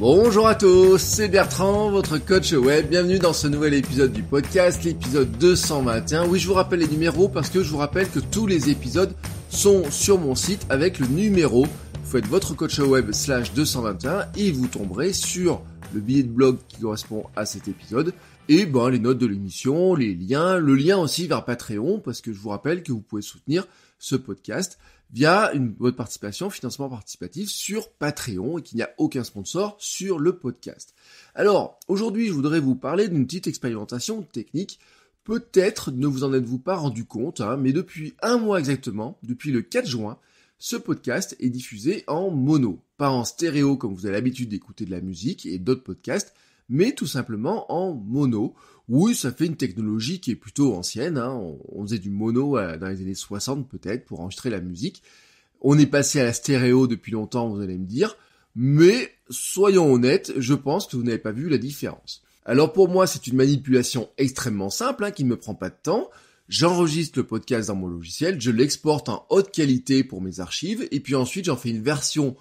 Bonjour à tous, c'est Bertrand, votre coach web. Bienvenue dans ce nouvel épisode du podcast, l'épisode 221. Oui, je vous rappelle les numéros parce que je vous rappelle que tous les épisodes sont sur mon site avec le numéro. Vous faites votre coach web slash 221 et vous tomberez sur le billet de blog qui correspond à cet épisode. Et ben, les notes de l'émission, les liens, le lien aussi vers Patreon parce que je vous rappelle que vous pouvez soutenir ce podcast via une, votre participation, financement participatif sur Patreon et qu'il n'y a aucun sponsor sur le podcast. Alors, aujourd'hui, je voudrais vous parler d'une petite expérimentation technique. Peut-être ne vous en êtes-vous pas rendu compte, hein, mais depuis un mois exactement, depuis le 4 juin, ce podcast est diffusé en mono, pas en stéréo comme vous avez l'habitude d'écouter de la musique et d'autres podcasts, mais tout simplement en mono, oui, ça fait une technologie qui est plutôt ancienne. Hein. On, faisait du mono euh, dans les années 60 peut-être pour enregistrer la musique. On est passé à la stéréo depuis longtemps, vous allez me dire. Mais soyons honnêtes, je pense que vous n'avez pas vu la différence. Alors pour moi, c'est une manipulation extrêmement simple hein, qui ne me prend pas de temps. J'enregistre le podcast dans mon logiciel, je l'exporte en haute qualité pour mes archives, et puis ensuite j'en fais une version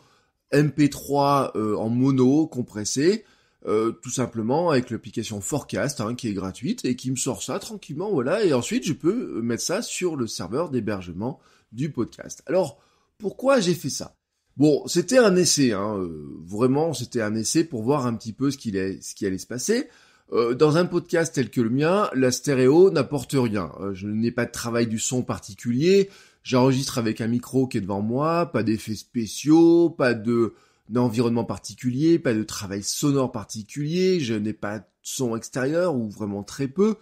MP3 euh, en mono compressée euh, tout simplement avec l'application Forecast hein, qui est gratuite et qui me sort ça tranquillement, voilà, et ensuite je peux euh, mettre ça sur le serveur d'hébergement du podcast. Alors, pourquoi j'ai fait ça Bon, c'était un essai, hein, euh, vraiment, c'était un essai pour voir un petit peu ce, qu'il est, ce qui allait se passer. dans un podcast tel que le mien, la stéréo n'apporte rien. je n'ai pas de travail du son particulier. J'enregistre avec un micro qui est devant moi, pas d'effets spéciaux, pas de d'environnement particulier, pas de travail sonore particulier, je n'ai pas de son extérieur ou vraiment très peu.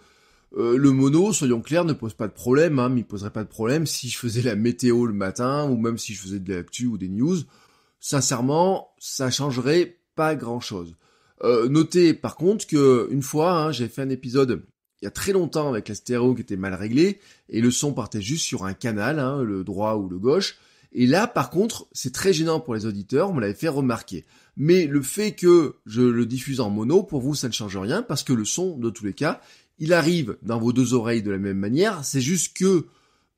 Euh, le mono, soyons clairs, ne pose pas de problème, il hein, m'y poserait pas de problème si je faisais la météo le matin ou même si je faisais de l'actu ou des news. Sincèrement, ça changerait pas grand chose. Euh, notez par contre que une fois, hein, j'ai fait un épisode il y a très longtemps avec la stéréo qui était mal réglée et le son partait juste sur un canal, hein, le droit ou le gauche. Et là, par contre, c'est très gênant pour les auditeurs, on me l'avait fait remarquer. Mais le fait que je le diffuse en mono, pour vous, ça ne change rien, parce que le son, de tous les cas, il arrive dans vos deux oreilles de la même manière. C'est juste que,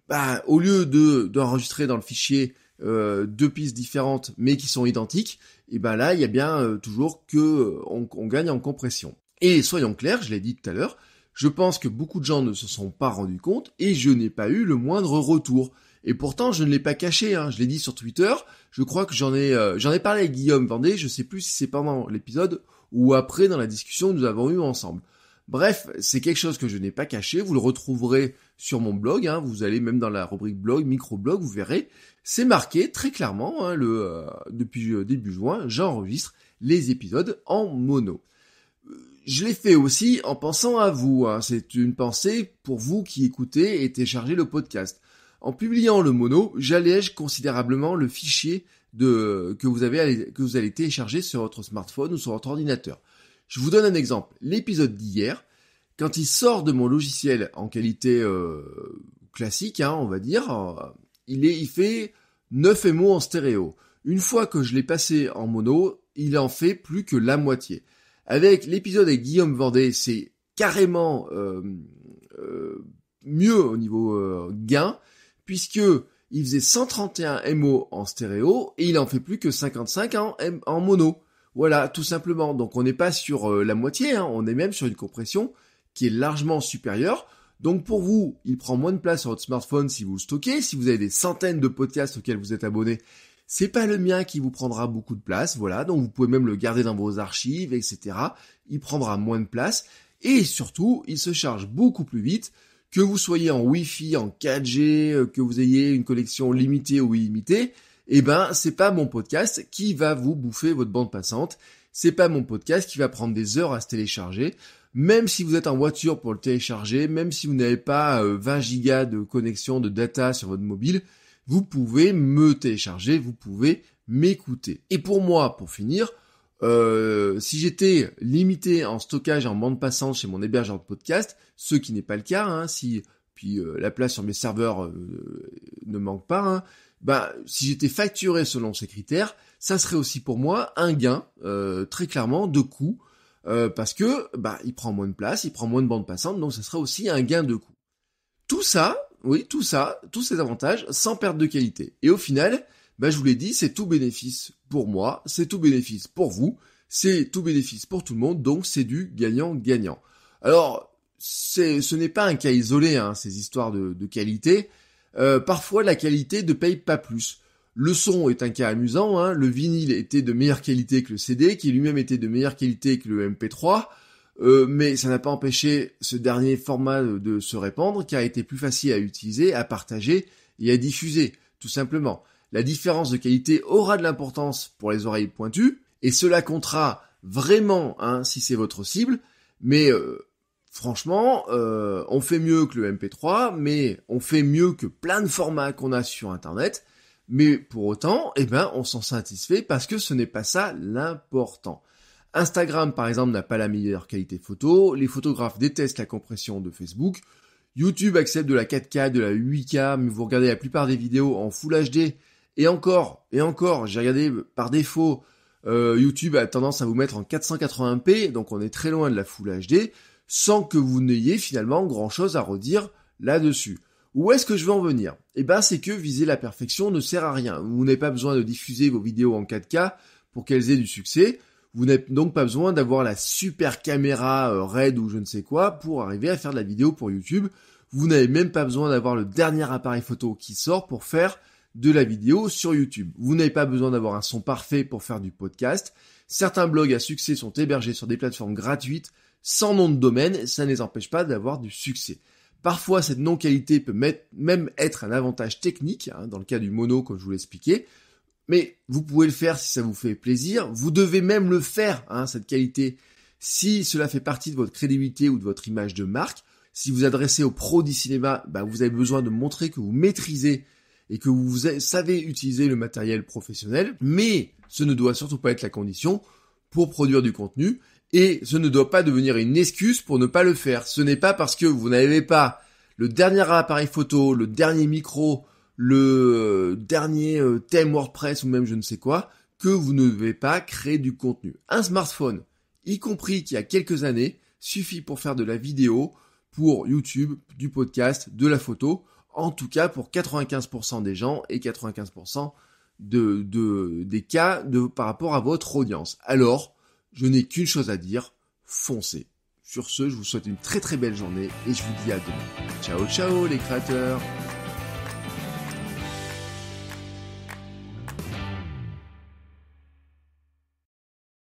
bah, au lieu de d'enregistrer dans le fichier euh, deux pistes différentes, mais qui sont identiques, et ben là, il y a bien euh, toujours que euh, gagne en compression. Et soyons clairs, je l'ai dit tout à l'heure, je pense que beaucoup de gens ne se sont pas rendus compte, et je n'ai pas eu le moindre retour. Et pourtant, je ne l'ai pas caché. Hein. Je l'ai dit sur Twitter. Je crois que j'en ai, euh, j'en ai parlé avec Guillaume Vendée. Je ne sais plus si c'est pendant l'épisode ou après dans la discussion que nous avons eue ensemble. Bref, c'est quelque chose que je n'ai pas caché. Vous le retrouverez sur mon blog. Hein. Vous allez même dans la rubrique blog, microblog, vous verrez. C'est marqué très clairement. Hein, le, euh, depuis euh, début juin, j'enregistre les épisodes en mono. Je l'ai fait aussi en pensant à vous. C'est une pensée pour vous qui écoutez et téléchargez le podcast. En publiant le mono, j'allège considérablement le fichier de, que, vous avez, que vous allez télécharger sur votre smartphone ou sur votre ordinateur. Je vous donne un exemple. L'épisode d'hier, quand il sort de mon logiciel en qualité euh, classique, hein, on va dire, euh, il, est, il fait 9 MO en stéréo. Une fois que je l'ai passé en mono, il en fait plus que la moitié. Avec l'épisode avec Guillaume Vendée, c'est carrément euh, mieux au niveau gain puisque il faisait 131 MO en stéréo et il en fait plus que 55 en, en mono. Voilà, tout simplement. Donc on n'est pas sur euh, la moitié, hein. on est même sur une compression qui est largement supérieure. Donc pour vous, il prend moins de place sur votre smartphone si vous le stockez. Si vous avez des centaines de podcasts auxquels vous êtes abonné, c'est pas le mien qui vous prendra beaucoup de place. Voilà, donc vous pouvez même le garder dans vos archives, etc. Il prendra moins de place et surtout, il se charge beaucoup plus vite que vous soyez en Wi-Fi, en 4G, euh, que vous ayez une connexion limitée ou illimitée, eh ben, c'est pas mon podcast qui va vous bouffer votre bande passante. C'est pas mon podcast qui va prendre des heures à se télécharger. Même si vous êtes en voiture pour le télécharger, même si vous n'avez pas 20 euh, gigas de connexion de data sur votre mobile, vous pouvez me télécharger, vous pouvez m'écouter. Et pour moi, pour finir, euh, si j'étais limité en stockage et en bande passante chez mon hébergeur de podcast, ce qui n'est pas le cas, hein, si puis euh, la place sur mes serveurs euh, ne manque pas, hein, bah, si j'étais facturé selon ces critères, ça serait aussi pour moi un gain très clairement de coût parce que bah il prend moins de place, il prend moins de bande passante, donc ça serait aussi un gain de coût. Tout ça, oui, tout ça, tous ces avantages sans perte de qualité. Et au final, ben, je vous l'ai dit, c'est tout bénéfice pour moi, c'est tout bénéfice pour vous, c'est tout bénéfice pour tout le monde, donc c'est du gagnant-gagnant. Alors, ce n'est pas un cas isolé, hein, ces histoires de, qualité. Euh, parfois, la qualité ne paye pas plus. Le son est un cas amusant, hein. le vinyle était de meilleure qualité que le CD, qui lui-même était de meilleure qualité que le MP3, euh, mais ça n'a pas empêché ce dernier format de se répandre, qui a été plus facile à utiliser, à partager et à diffuser, tout simplement la différence de qualité aura de l'importance pour les oreilles pointues, et cela comptera vraiment hein, si c'est votre cible, mais euh, franchement, euh, on fait mieux que le MP3, mais on fait mieux que plein de formats qu'on a sur Internet, mais pour autant, eh ben, on s'en satisfait parce que ce n'est pas ça l'important. Instagram, par exemple, n'a pas la meilleure qualité photo, les photographes détestent la compression de Facebook, YouTube accepte de la 4K, de la 8K, mais vous regardez la plupart des vidéos en Full HD, et encore, et encore, j'ai regardé par défaut, euh, YouTube a tendance à vous mettre en 480p, donc on est très loin de la Full HD, sans que vous n'ayez finalement grand-chose à redire là-dessus. Où est-ce que je veux en venir Eh ben, c'est que viser la perfection ne sert à rien. Vous n'avez pas besoin de diffuser vos vidéos en 4K pour qu'elles aient du succès. Vous n'avez donc pas besoin d'avoir la super caméra euh, RED ou je ne sais quoi pour arriver à faire de la vidéo pour YouTube. Vous n'avez même pas besoin d'avoir le dernier appareil photo qui sort pour faire de la vidéo sur YouTube. Vous n'avez pas besoin d'avoir un son parfait pour faire du podcast. Certains blogs à succès sont hébergés sur des plateformes gratuites sans nom de domaine, ça ne les empêche pas d'avoir du succès. Parfois, cette non-qualité peut même être un avantage technique, hein, dans le cas du mono, comme je vous l'expliquais, mais vous pouvez le faire si ça vous fait plaisir. Vous devez même le faire, hein, cette qualité, si cela fait partie de votre crédibilité ou de votre image de marque. Si vous adressez aux pros du cinéma, bah, vous avez besoin de montrer que vous maîtrisez et que vous savez utiliser le matériel professionnel, mais ce ne doit surtout pas être la condition pour produire du contenu et ce ne doit pas devenir une excuse pour ne pas le faire. Ce n'est pas parce que vous n'avez pas le dernier appareil photo, le dernier micro, le dernier euh, thème WordPress ou même je ne sais quoi, que vous ne devez pas créer du contenu. Un smartphone, y compris qu'il y a quelques années, suffit pour faire de la vidéo, pour YouTube, du podcast, de la photo en tout cas pour 95% des gens et 95% de, des cas de, par rapport à votre audience. Alors, je n'ai qu'une chose à dire, foncez. Sur ce, je vous souhaite une très très belle journée et je vous dis à demain. Ciao ciao les créateurs